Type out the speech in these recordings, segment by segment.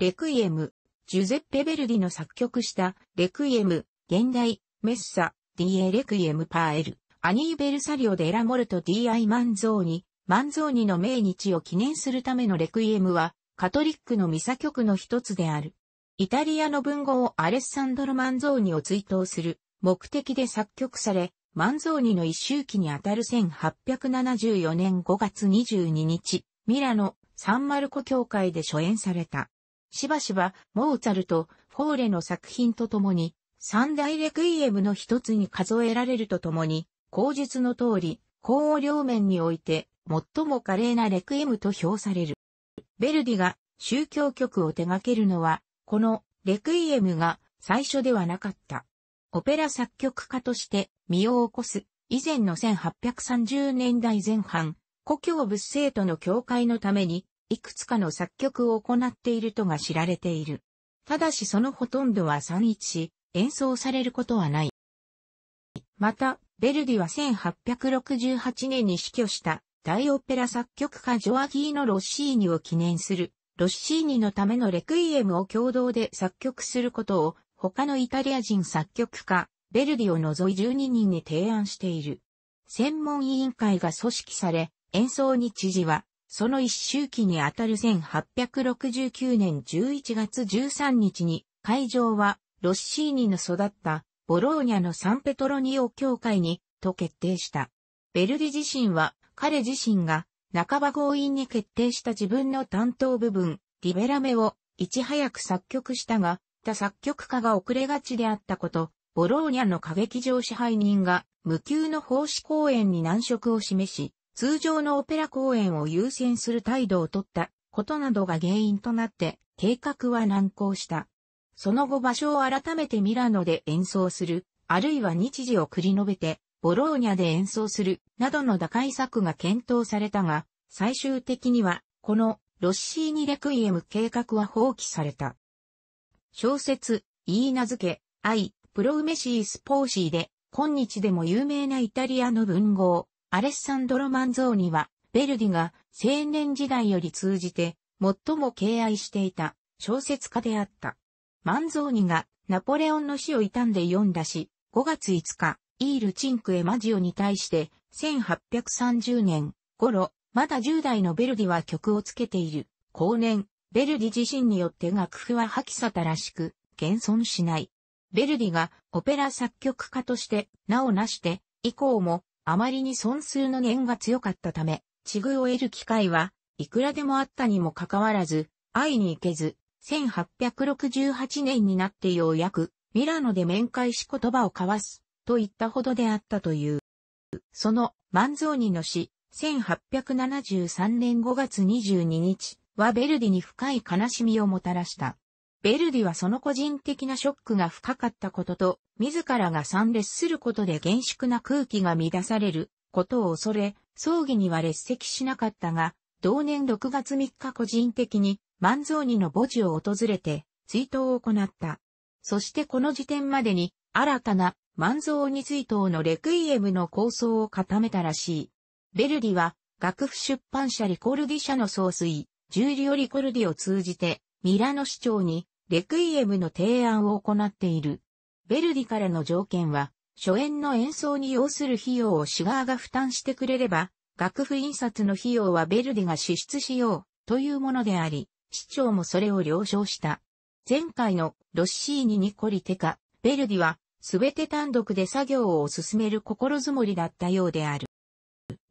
レクイエム、ジュゼッペ・ベルディの作曲した、レクイエム、現代、メッサ、ディエ・レクイエム・パーエル、アニー・ベルサリオ・デ・ラ・モルトディ・アイ・マンゾーニ、マンゾーニの命日を記念するためのレクイエムは、カトリックのミサ曲の一つである。イタリアの文豪アレッサンドロ・マンゾーニを追悼する目的で作曲され、マンゾーニの一周期にあたる1874年5月22日、ミラノ・サンマルコ教会で初演された。しばしば、モーツァルト、フォーレの作品とともに、三大レクイエムの一つに数えられるとともに、口述の通り、高王両面において、最も華麗なレクイエムと評される。ベルディが宗教曲を手掛けるのは、このレクイエムが最初ではなかった。オペラ作曲家として身を起こす以前の1830年代前半、故郷仏生との境界のためにいくつかの作曲を行っているとが知られている。ただしそのほとんどは散逸し、演奏されることはない。また、ベルディは1868年に死去した大オペラ作曲家ジョアギーノ・ロッシーニを記念する、ロッシーニのためのレクイエムを共同で作曲することを、他のイタリア人作曲家、ベルディを除い12人に提案している。専門委員会が組織され、演奏に知事は、その一周期にあたる1869年11月13日に、会場はロッシーニの育ったボローニャのサンペトロニオ教会にと決定した。ベルディ自身は彼自身が半ば強引に決定した自分の担当部分、リベラメをいち早く作曲したが、他作曲家が遅れがちであったこと、ボローニャの歌劇場支配人が無給の奉仕公演に難色を示し、通常のオペラ公演を優先する態度をとったことなどが原因となって計画は難航した。その後場所を改めてミラノで演奏する、あるいは日時を繰り延べて、ボローニャで演奏する、などの打開策が検討されたが、最終的には、このロッシーニレクイエム計画は放棄された。小説、言い名付け、愛、プロウメシースポーシーで、今日でも有名なイタリアの文豪、アレッサンドロ・マンゾーニは、ベルディが青年時代より通じて最も敬愛していた小説家であった。マンゾーニがナポレオンの死を悼んで読んだし、5月5日、イール・チンクエ・マジオに対して、1830年頃、まだ10代のベルディは曲をつけている。後年、ベルディ自身によって楽譜は破棄さたらしく、現存しない。ベルディがオペラ作曲家として、名を成して、以降もあまりに損数の念が強かったため、地遇を得る機会はいくらでもあったにもかかわらず、会いに行けず、1868年になってようやく、ミラノで面会し言葉を交わす、と言ったほどであったという。その、万蔵人の死、1873年5月22日はベルディに深い悲しみをもたらした。ベルディはその個人的なショックが深かったことと、自らが参列することで厳粛な空気が乱されることを恐れ、葬儀には列席しなかったが、同年6月3日個人的に万蔵にの墓地を訪れて追悼を行った。そしてこの時点までに新たな万蔵に追悼のレクイエムの構想を固めたらしい。ベルディは楽譜出版社リコルディ社の総帥、ジューリオ・リコルディを通じてミラノ市長にレクイエムの提案を行っている。ベルディからの条件は、初演の演奏に要する費用をシガーが負担してくれれば、楽譜印刷の費用はベルディが支出しようというものであり、市長もそれを了承した。前回のロッシーニ・ニコリテカ、ベルディは、すべて単独で作業を進める心づもりだったようである。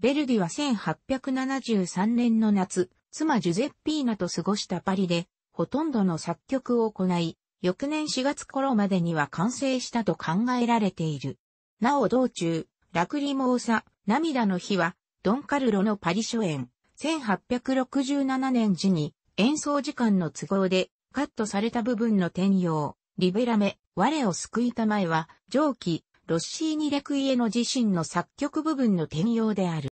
ベルディは1873年の夏、妻ジュゼッピーナと過ごしたパリで、ほとんどの作曲を行い、翌年4月頃までには完成したと考えられている。なお道中、ラクリモーサ、涙の日は、ドンカルロのパリ初演、1867年時に演奏時間の都合でカットされた部分の転用、リベラメ、我を救いたまえは、上記、ロッシーニレクイエの自身の作曲部分の転用である。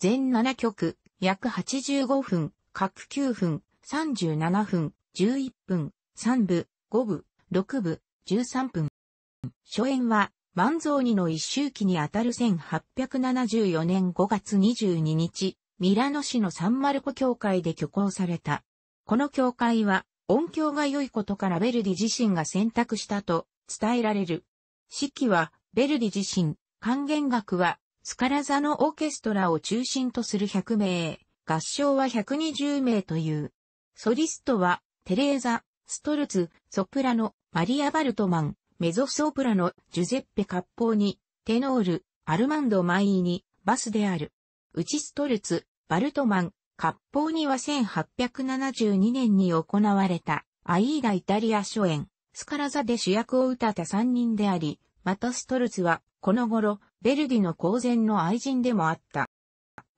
全7曲、約85分、各9分、37分、11分、3部、5部、6部、13分。初演は、万蔵二の一周期にあたる1874年5月22日、ミラノ市のサンマルコ教会で挙行された。この教会は、音響が良いことからベルディ自身が選択したと伝えられる。式は、ベルディ自身、管弦楽は、スカラザのオーケストラを中心とする100名、合唱は120名というソリストは、テレーザ、ストルツ、ソプラノ、マリア・バルトマン、メゾソプラノ、ジュゼッペ・カッポーニ、テノール、アルマンド・マイーニ、バスである。ウチストルツ、バルトマン、カッポーニは1872年に行われた、アイーダ・イタリア初演、スカラザで主役を歌った3人であり、またストルツは、この頃、ベルディの公然の愛人でもあった。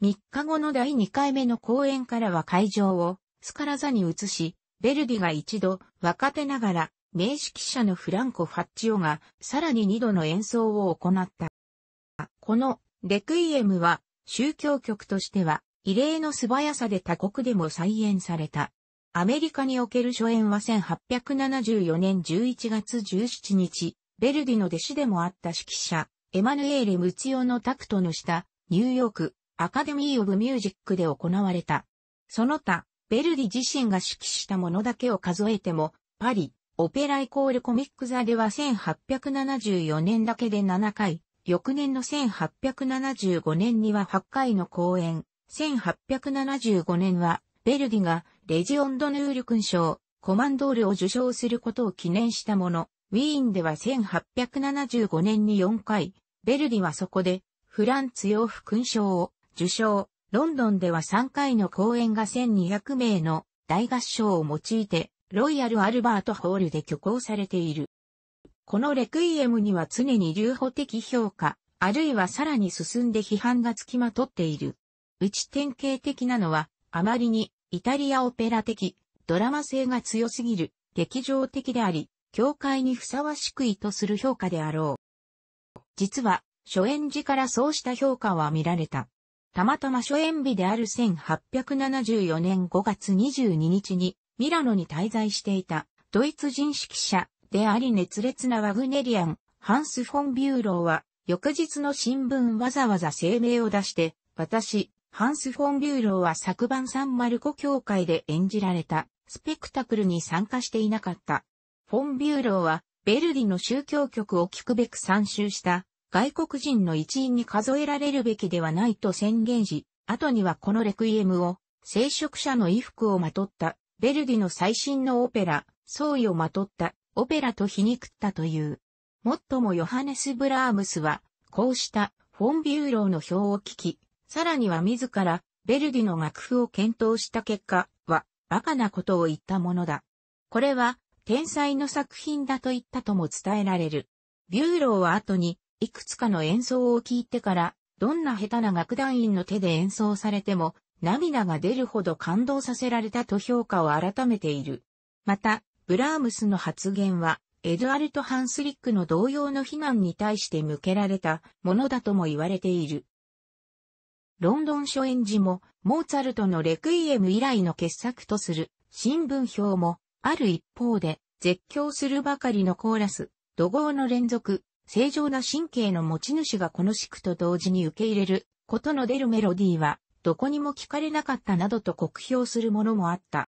3日後の第2回目の公演からは会場をスから座に移し、ベルディが一度、若手ながら、名指揮者のフランコ・ファッチオが、さらに二度の演奏を行った。この、レクイエムは、宗教曲としては、異例の素早さで他国でも再演された。アメリカにおける初演は1874年11月17日、ベルディの弟子でもあった指揮者、エマヌエーレ・ムツヨのタクトの下、ニューヨーク、アカデミー・オブ・ミュージックで行われた。その他、ベルディ自身が指揮したものだけを数えても、パリ、オペライコールコミック座では1874年だけで7回、翌年の1875年には8回の公演、1875年は、ベルディがレジオンドヌール勲章、コマンドールを受賞することを記念したもの、ウィーンでは1875年に4回、ベルディはそこで、フランツ洋服勲章を受賞、ロンドンでは3回の公演が1200名の大合唱を用いて、ロイヤル・アルバート・ホールで挙行されている。このレクイエムには常に留保的評価、あるいはさらに進んで批判がつきまとっている。うち典型的なのは、あまりにイタリアオペラ的、ドラマ性が強すぎる、劇場的であり、教会にふさわしく意図する評価であろう。実は、初演時からそうした評価は見られた。たまたま初演日である1874年5月22日にミラノに滞在していたドイツ人指揮者であり熱烈なワグネリアン、ハンス・フォン・ビューローは翌日の新聞わざわざ声明を出して、私、ハンス・フォン・ビューローは昨晩サンマルコ協会で演じられたスペクタクルに参加していなかった。フォン・ビューローは、ベルディの宗教曲を聞くべく参集した外国人の一員に数えられるべきではないと宣言し、後にはこのレクイエムを、聖職者の衣服をまとった、ベルディの最新のオペラ、創意をまとった、オペラと皮肉ったという。もっともヨハネス・ブラームスは、こうしたフォンビューローの表を聞き、さらには自ら、ベルディの楽譜を検討した結果は、バカなことを言ったものだ。これは、天才の作品だと言ったとも伝えられる。ビューローは後に、いくつかの演奏を聴いてから、どんな下手な楽団員の手で演奏されても、涙が出るほど感動させられたと評価を改めている。また、ブラームスの発言は、エドアルト・ハンスリックの同様の非難に対して向けられたものだとも言われている。ロンドン初演時も、モーツァルトのレクイエム以来の傑作とする新聞表も、ある一方で、絶叫するばかりのコーラス、怒号の連続、正常な神経の持ち主がこのくと同時に受け入れることの出るメロディーは、どこにも聞かれなかったなどと酷評するものもあった。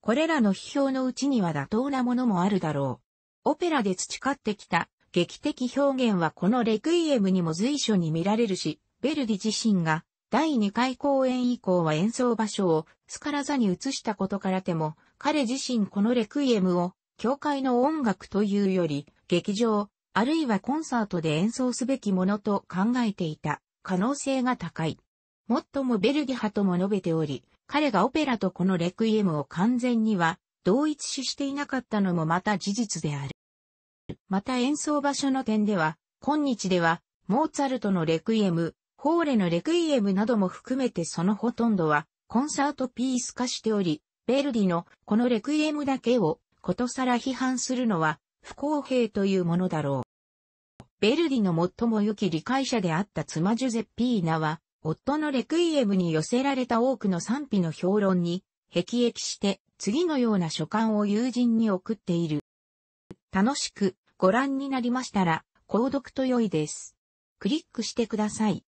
これらの批評のうちには妥当なものもあるだろう。オペラで培ってきた劇的表現はこのレクイエムにも随所に見られるし、ベルディ自身が第2回公演以降は演奏場所をスカラ座に移したことからでも、彼自身このレクイエムを教会の音楽というより劇場、あるいはコンサートで演奏すべきものと考えていた可能性が高い。もっともベルギ派とも述べており、彼がオペラとこのレクイエムを完全には同一視していなかったのもまた事実である。また演奏場所の点では、今日では、モーツァルトのレクイエム、ホーレのレクイエムなども含めてそのほとんどは、コンサートピース化しており、ベルディのこのレクイエムだけをことさら批判するのは不公平というものだろう。ベルディの最も良き理解者であった妻ジュゼッピーナは、夫のレクイエムに寄せられた多くの賛否の評論に、辟易して、次のような書簡を友人に送っている。楽しくご覧になりましたら、購読と良いです。クリックしてください。